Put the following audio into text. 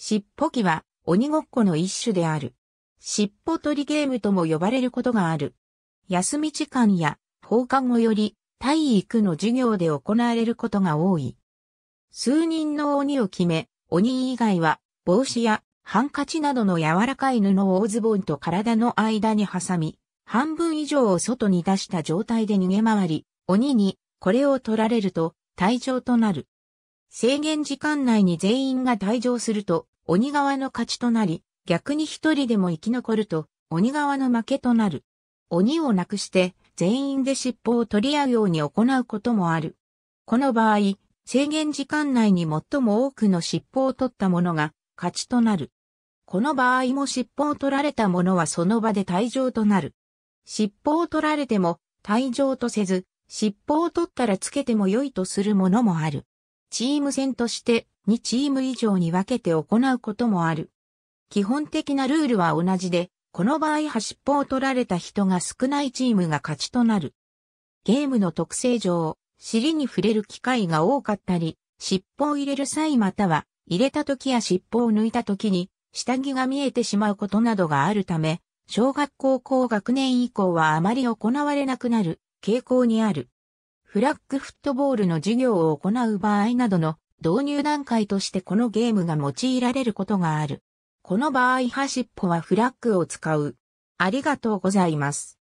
尻尾機は鬼ごっこの一種である。尻尾取りゲームとも呼ばれることがある。休み時間や放課後より体育の授業で行われることが多い。数人の鬼を決め、鬼以外は帽子やハンカチなどの柔らかい布を大ズボンと体の間に挟み、半分以上を外に出した状態で逃げ回り、鬼にこれを取られると退場となる。制限時間内に全員が退場すると、鬼側の勝ちとなり、逆に一人でも生き残ると、鬼側の負けとなる。鬼をなくして、全員で尻尾を取り合うように行うこともある。この場合、制限時間内に最も多くの尻尾を取った者が勝ちとなる。この場合も尻尾を取られた者はその場で退場となる。尻尾を取られても退場とせず、尻尾を取ったらつけても良いとするものもある。チーム戦として2チーム以上に分けて行うこともある。基本的なルールは同じで、この場合端っぽを取られた人が少ないチームが勝ちとなる。ゲームの特性上、尻に触れる機会が多かったり、尻尾を入れる際または、入れた時や尻尾を抜いた時に、下着が見えてしまうことなどがあるため、小学校高学年以降はあまり行われなくなる傾向にある。フラッグフットボールの授業を行う場合などの導入段階としてこのゲームが用いられることがある。この場合、端っぽはフラッグを使う。ありがとうございます。